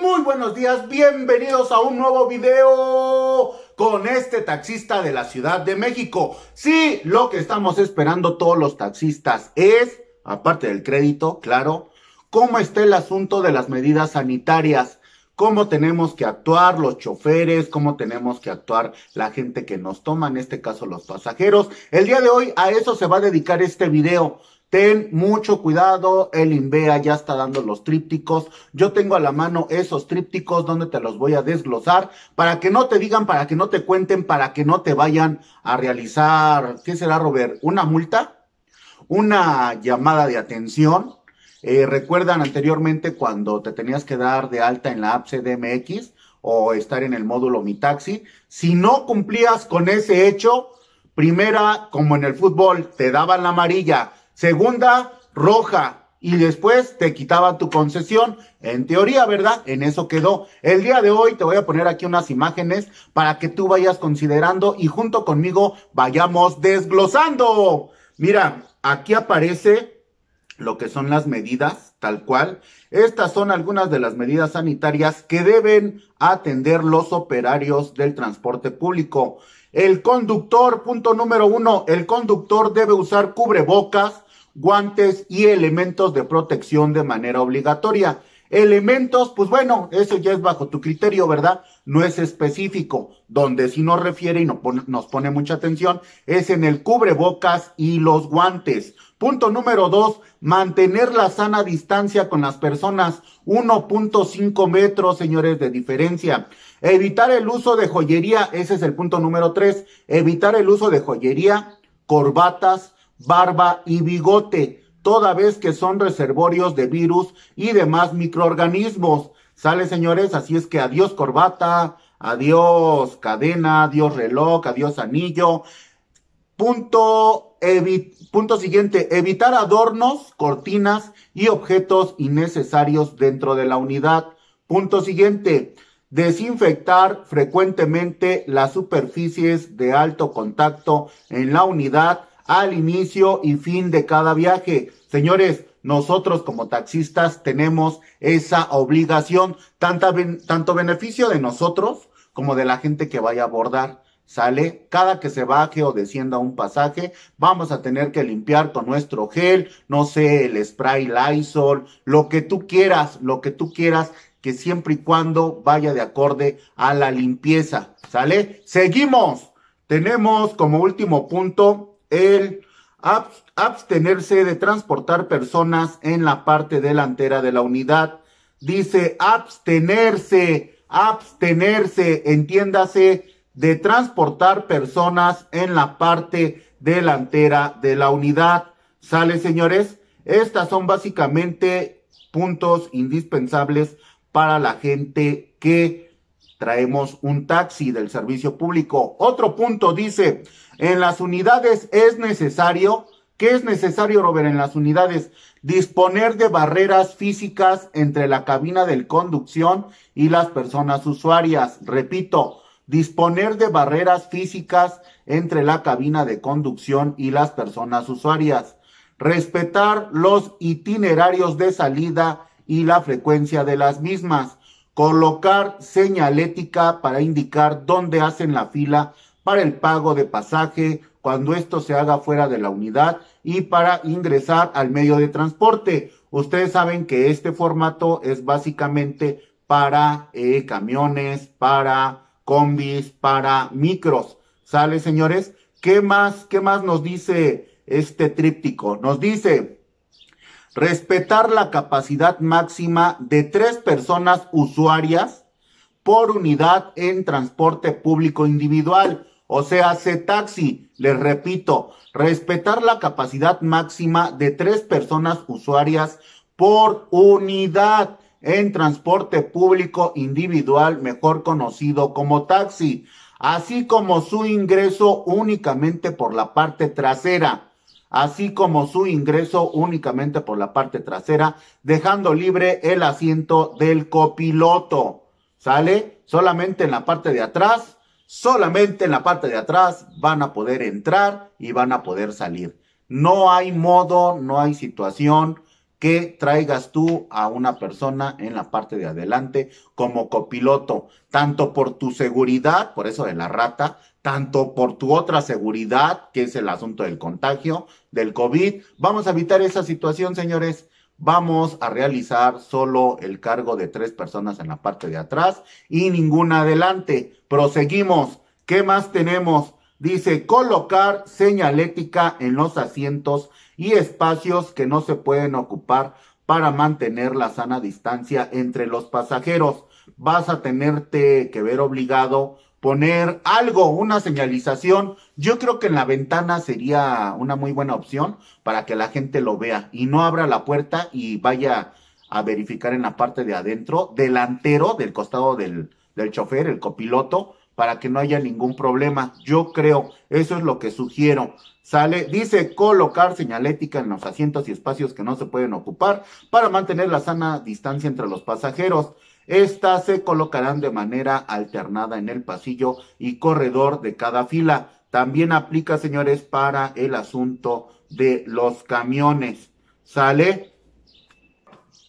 muy buenos días, bienvenidos a un nuevo video con este taxista de la Ciudad de México. Sí, lo que estamos esperando todos los taxistas es, aparte del crédito, claro, cómo está el asunto de las medidas sanitarias cómo tenemos que actuar los choferes, cómo tenemos que actuar la gente que nos toma, en este caso los pasajeros. El día de hoy a eso se va a dedicar este video. Ten mucho cuidado, el INVEA ya está dando los trípticos. Yo tengo a la mano esos trípticos donde te los voy a desglosar para que no te digan, para que no te cuenten, para que no te vayan a realizar, ¿qué será, Robert? ¿Una multa? ¿Una llamada de atención? Eh, ¿Recuerdan anteriormente cuando te tenías que dar de alta en la app CDMX o estar en el módulo Mi Taxi? Si no cumplías con ese hecho, primera, como en el fútbol, te daban la amarilla Segunda, roja. Y después te quitaba tu concesión. En teoría, ¿verdad? En eso quedó. El día de hoy te voy a poner aquí unas imágenes para que tú vayas considerando y junto conmigo vayamos desglosando. Mira, aquí aparece lo que son las medidas, tal cual. Estas son algunas de las medidas sanitarias que deben atender los operarios del transporte público. El conductor, punto número uno, el conductor debe usar cubrebocas guantes y elementos de protección de manera obligatoria. Elementos, pues bueno, eso ya es bajo tu criterio, ¿verdad? No es específico. Donde sí nos refiere y nos pone, nos pone mucha atención es en el cubrebocas y los guantes. Punto número dos, mantener la sana distancia con las personas. 1.5 metros, señores, de diferencia. Evitar el uso de joyería, ese es el punto número tres. Evitar el uso de joyería, corbatas, barba y bigote, toda vez que son reservorios de virus y demás microorganismos. Sale, señores, así es que adiós corbata, adiós cadena, adiós reloj, adiós anillo. Punto, punto siguiente, evitar adornos, cortinas y objetos innecesarios dentro de la unidad. Punto siguiente, desinfectar frecuentemente las superficies de alto contacto en la unidad al inicio y fin de cada viaje. Señores, nosotros como taxistas tenemos esa obligación, tanto beneficio de nosotros como de la gente que vaya a abordar. ¿Sale? Cada que se baje o descienda un pasaje, vamos a tener que limpiar con nuestro gel, no sé, el spray Lysol, lo que tú quieras, lo que tú quieras, que siempre y cuando vaya de acorde a la limpieza. ¿Sale? Seguimos. Tenemos como último punto el abstenerse de transportar personas en la parte delantera de la unidad. Dice abstenerse, abstenerse, entiéndase, de transportar personas en la parte delantera de la unidad. ¿Sale, señores? Estas son básicamente puntos indispensables para la gente que traemos un taxi del servicio público. Otro punto dice, en las unidades es necesario, ¿qué es necesario, Robert, en las unidades? Disponer de barreras físicas entre la cabina de conducción y las personas usuarias. Repito, disponer de barreras físicas entre la cabina de conducción y las personas usuarias. Respetar los itinerarios de salida y la frecuencia de las mismas Colocar señalética para indicar dónde hacen la fila para el pago de pasaje cuando esto se haga fuera de la unidad y para ingresar al medio de transporte. Ustedes saben que este formato es básicamente para eh, camiones, para combis, para micros. ¿Sale, señores? ¿Qué más, qué más nos dice este tríptico? Nos dice, respetar la capacidad máxima de tres personas usuarias por unidad en transporte público individual. O sea, se taxi, les repito, respetar la capacidad máxima de tres personas usuarias por unidad en transporte público individual, mejor conocido como taxi, así como su ingreso únicamente por la parte trasera así como su ingreso únicamente por la parte trasera, dejando libre el asiento del copiloto. ¿Sale? Solamente en la parte de atrás, solamente en la parte de atrás van a poder entrar y van a poder salir. No hay modo, no hay situación que traigas tú a una persona en la parte de adelante como copiloto, tanto por tu seguridad, por eso de la rata, tanto por tu otra seguridad, que es el asunto del contagio, del COVID. Vamos a evitar esa situación, señores. Vamos a realizar solo el cargo de tres personas en la parte de atrás y ninguna adelante. Proseguimos. ¿Qué más tenemos? Dice colocar señalética en los asientos y espacios que no se pueden ocupar para mantener la sana distancia entre los pasajeros. Vas a tenerte que ver obligado poner algo, una señalización. Yo creo que en la ventana sería una muy buena opción para que la gente lo vea y no abra la puerta y vaya a verificar en la parte de adentro, delantero, del costado del, chofer, el copiloto, para que no haya ningún problema. Yo creo, eso es lo que sugiero. Sale, dice colocar señalética en los asientos y espacios que no se pueden ocupar para mantener la sana distancia entre los pasajeros. Estas se colocarán de manera alternada en el pasillo y corredor de cada fila. También aplica, señores, para el asunto de los camiones. ¿Sale?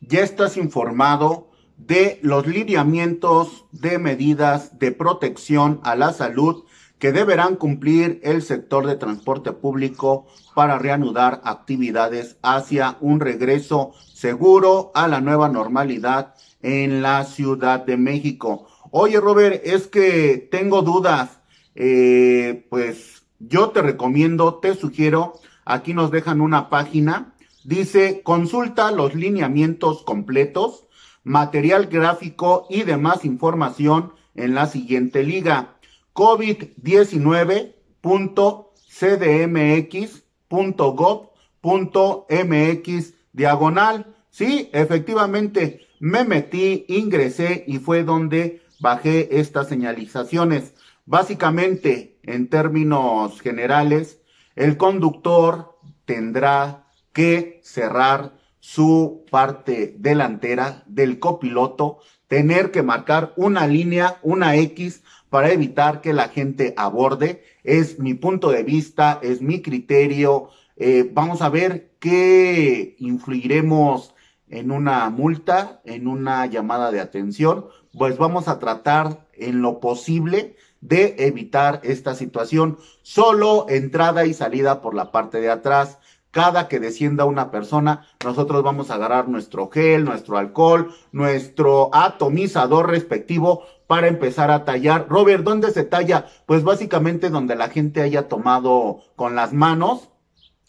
Ya estás informado de los lineamientos de medidas de protección a la salud deberán cumplir el sector de transporte público para reanudar actividades hacia un regreso seguro a la nueva normalidad en la Ciudad de México. Oye, Robert, es que tengo dudas. Eh, pues yo te recomiendo, te sugiero, aquí nos dejan una página. Dice, consulta los lineamientos completos, material gráfico y demás información en la siguiente liga covid19.cdmx.gov.mx diagonal. Sí, efectivamente, me metí, ingresé y fue donde bajé estas señalizaciones. Básicamente, en términos generales, el conductor tendrá que cerrar su parte delantera del copiloto, tener que marcar una línea, una X, para evitar que la gente aborde. Es mi punto de vista, es mi criterio. Eh, vamos a ver qué influiremos en una multa, en una llamada de atención. Pues vamos a tratar en lo posible de evitar esta situación. Solo entrada y salida por la parte de atrás cada que descienda una persona, nosotros vamos a agarrar nuestro gel, nuestro alcohol, nuestro atomizador respectivo para empezar a tallar. Robert, ¿dónde se talla? Pues básicamente donde la gente haya tomado con las manos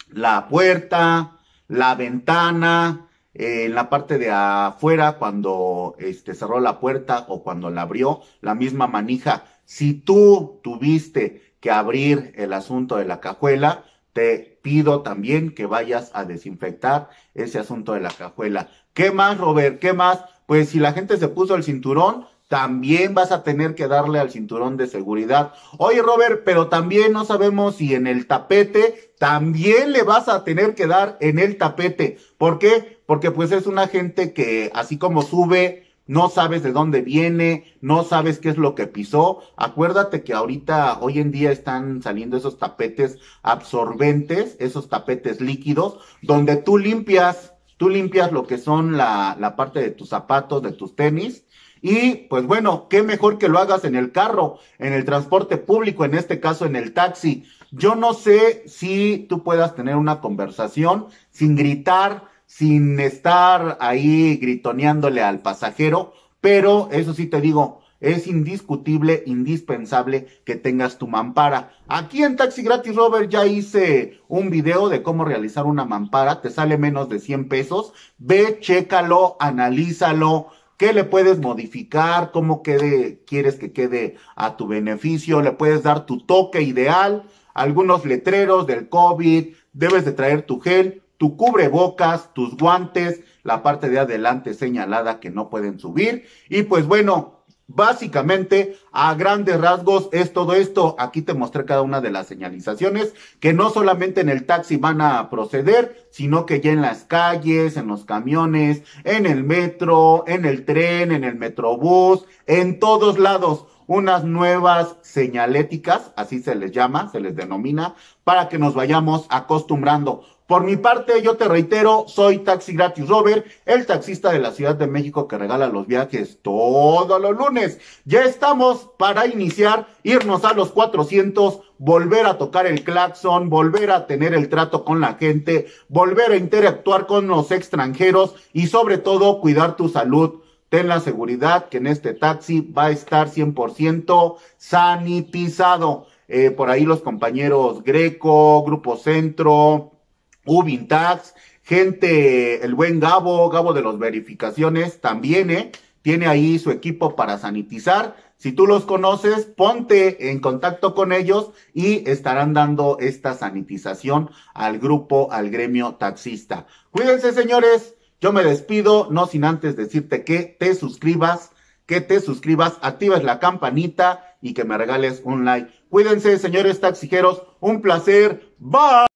la puerta, la ventana, eh, en la parte de afuera cuando este, cerró la puerta o cuando la abrió, la misma manija. Si tú tuviste que abrir el asunto de la cajuela, te también que vayas a desinfectar ese asunto de la cajuela. ¿Qué más, Robert? ¿Qué más? Pues si la gente se puso el cinturón, también vas a tener que darle al cinturón de seguridad. Oye, Robert, pero también no sabemos si en el tapete, también le vas a tener que dar en el tapete. ¿Por qué? Porque pues es una gente que así como sube no sabes de dónde viene, no sabes qué es lo que pisó. Acuérdate que ahorita, hoy en día están saliendo esos tapetes absorbentes, esos tapetes líquidos, donde tú limpias, tú limpias lo que son la, parte de tus zapatos, de tus tenis. Y pues bueno, qué mejor que lo hagas en el carro, en el transporte público, en este caso en el taxi. Yo no sé si tú puedas tener una conversación sin gritar, sin estar ahí gritoneándole al pasajero, pero eso sí te digo, es indiscutible, indispensable que tengas tu mampara. Aquí en Taxi Gratis Robert ya hice un video de cómo realizar una mampara, te sale menos de 100 pesos, ve, chécalo, analízalo, qué le puedes modificar, cómo quede, quieres que quede a tu beneficio, le puedes dar tu toque ideal, algunos letreros del COVID, debes de traer tu gel, tu cubrebocas, tus guantes, la parte de adelante señalada que no pueden subir. Y pues bueno, básicamente a grandes rasgos es todo esto. Aquí te mostré cada una de las señalizaciones que no solamente en el taxi van a proceder, sino que ya en las calles, en los camiones, en el metro, en el tren, en el metrobús, en todos lados unas nuevas señaléticas, así se les llama, se les denomina, para que nos vayamos acostumbrando. Por mi parte, yo te reitero, soy Taxi Gratis Robert, el taxista de la Ciudad de México que regala los viajes todos los lunes. Ya estamos para iniciar, irnos a los 400, volver a tocar el claxon, volver a tener el trato con la gente, volver a interactuar con los extranjeros y sobre todo cuidar tu salud Ten la seguridad que en este taxi va a estar 100% sanitizado. Eh, por ahí los compañeros Greco, Grupo Centro, Ubintax, gente, el buen Gabo, Gabo de los verificaciones también, ¿eh? Tiene ahí su equipo para sanitizar. Si tú los conoces, ponte en contacto con ellos y estarán dando esta sanitización al grupo, al gremio taxista. Cuídense, señores. Yo me despido, no sin antes decirte que te suscribas, que te suscribas, actives la campanita y que me regales un like. Cuídense, señores taxijeros. Un placer. Bye.